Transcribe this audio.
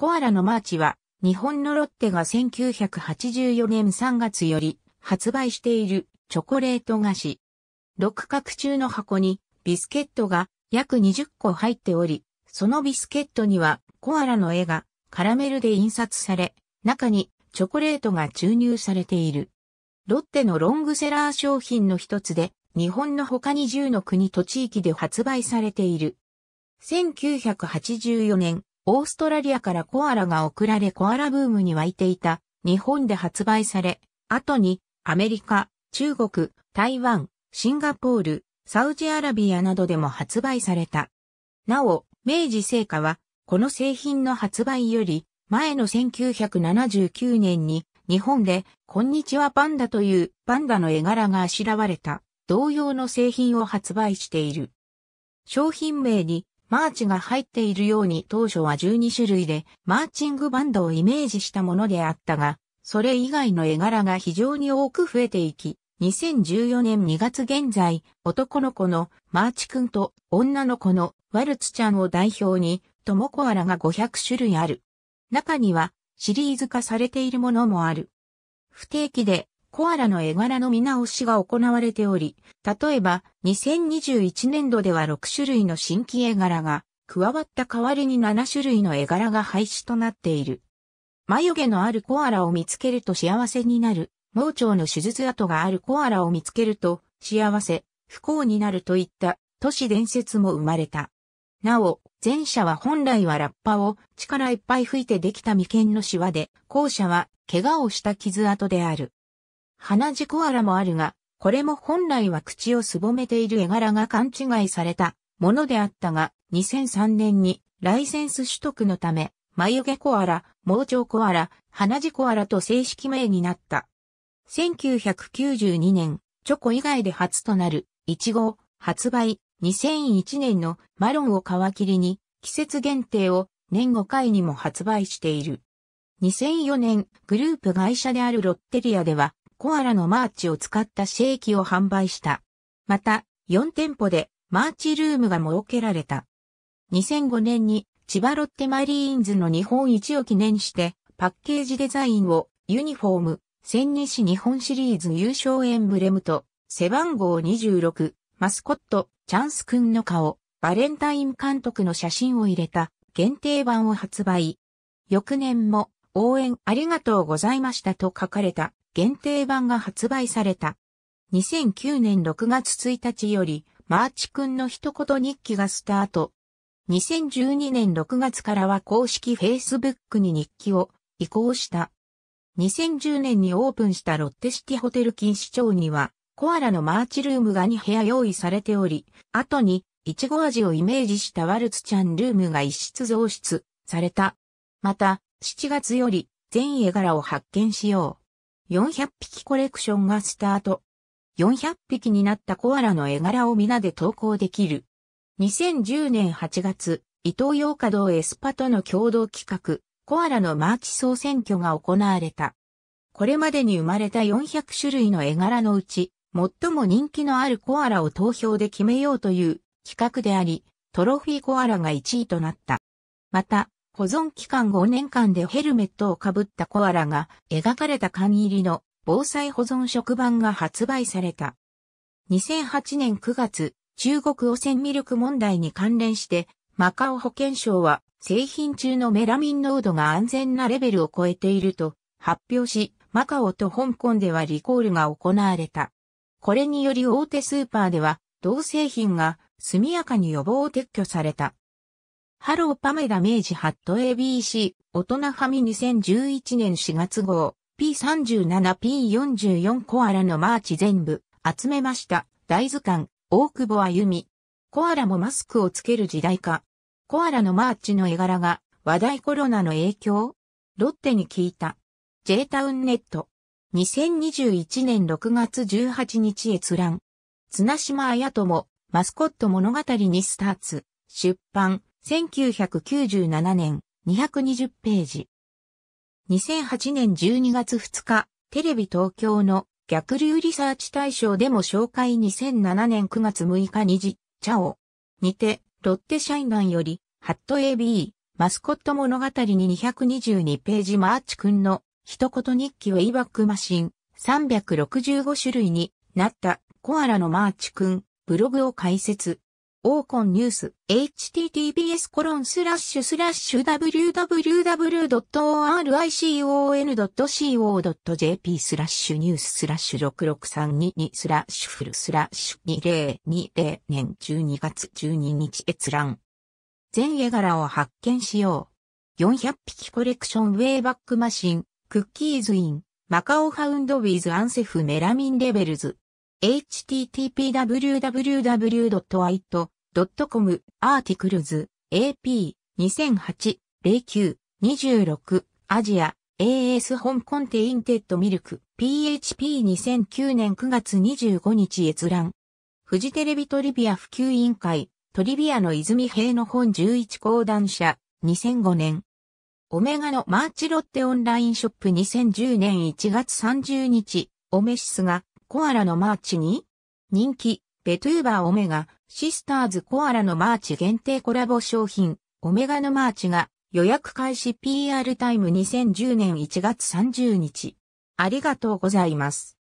コアラのマーチは、日本のロッテが1984年3月より発売しているチョコレート菓子。六角中の箱にビスケットが約20個入っており、そのビスケットにはコアラの絵がカラメルで印刷され、中にチョコレートが注入されている。ロッテのロングセラー商品の一つで、日本の他に10の国と地域で発売されている。1984年、オーストラリアからコアラが送られコアラブームに沸いていた日本で発売され、後にアメリカ、中国、台湾、シンガポール、サウジアラビアなどでも発売された。なお、明治製菓は、この製品の発売より、前の1979年に、日本で、こんにちはパンダというパンダの絵柄があしらわれた、同様の製品を発売している。商品名に、マーチが入っているように当初は12種類でマーチングバンドをイメージしたものであったが、それ以外の絵柄が非常に多く増えていき、2014年2月現在、男の子のマーチくんと女の子のワルツちゃんを代表に、トモコアラが500種類ある。中にはシリーズ化されているものもある。不定期でコアラの絵柄の見直しが行われており、例えば2021年度では6種類の新規絵柄が加わった代わりに7種類の絵柄が廃止となっている。眉毛のあるコアラを見つけると幸せになる、盲腸の手術跡があるコアラを見つけると幸せ、不幸になるといった都市伝説も生まれた。なお、前者は本来はラッパを力いっぱい吹いてできた眉間のシワで、後者は怪我をした傷跡である。鼻血コアラもあるが、これも本来は口をすぼめている絵柄が勘違いされたものであったが、2003年にライセンス取得のため、眉毛コアラ、盲腸コアラ、鼻血コアラと正式名になった。1992年、チョコ以外で初となる、イチゴ、発売、2001年のマロンを皮切りに、季節限定を年5回にも発売している。2004年、グループ会社であるロッテリアでは、コアラのマーチを使ったシェイキを販売した。また、4店舗でマーチルームが設けられた。2005年に千葉ロッテマリーンズの日本一を記念してパッケージデザインをユニフォーム、千日市日本シリーズ優勝エンブレムと背番号26、マスコット、チャンス君の顔、バレンタイン監督の写真を入れた限定版を発売。翌年も応援ありがとうございましたと書かれた限定版が発売された。2009年6月1日より、マーチくんの一言日記がスタート。2012年6月からは公式 Facebook に日記を移行した。2010年にオープンしたロッテシティホテル金市町には、コアラのマーチルームが2部屋用意されており、後に、いちご味をイメージしたワルツちゃんルームが一室増出された。また、7月より、全絵柄を発見しよう。400匹コレクションがスタート。400匹になったコアラの絵柄を皆で投稿できる。2010年8月、伊東洋華堂エスパとの共同企画、コアラのマーチ総選挙が行われた。これまでに生まれた400種類の絵柄のうち、最も人気のあるコアラを投票で決めようという企画であり、トロフィーコアラが1位となった。また、保存期間5年間でヘルメットをかぶったコアラが描かれた缶入りの防災保存食版が発売された。2008年9月、中国汚染魅力問題に関連して、マカオ保健省は製品中のメラミン濃度が安全なレベルを超えていると発表し、マカオと香港ではリコールが行われた。これにより大手スーパーでは同製品が速やかに予防を撤去された。ハローパメラ明治ハット ABC 大人ファミ2011年4月号 P37P44 コアラのマーチ全部集めました。大図鑑大久保歩み。コアラもマスクをつける時代か。コアラのマーチの絵柄が話題コロナの影響ロッテに聞いた。J タウンネット。2021年6月18日閲覧。綱島綾友マスコット物語にスターツ。出版。1997年220ページ。2008年12月2日、テレビ東京の逆流リサーチ大賞でも紹介2007年9月6日にじ、チャオ。にて、ロッテシャインマンより、ハット AB、マスコット物語に222ページマーチくんの一言日記ウェイバックマシン365種類になったコアラのマーチくんブログを解説。オーコンニュース、https コロンスラッシュスラッシュ www.oricon.co.jp スラッシュニューススラッシュ66322スラッシュフルスラッシュ2020年12月12日閲覧。全絵柄を発見しよう。400匹コレクションウェイバックマシン、クッキーズイン、マカオファウンドウィズアンセフメラミンレベルズ。http://www.it.com アーティクルズ AP2008-09-26 アジア AS 香港テインテッドミルク PHP2009 年9月25日閲覧フジテレビトリビア普及委員会トリビアの泉平の本11講談社2005年オメガのマーチロッテオンラインショップ2010年1月30日オメシスがコアラのマーチに人気、ベトゥーバーオメガ、シスターズコアラのマーチ限定コラボ商品、オメガのマーチが予約開始 PR タイム2010年1月30日。ありがとうございます。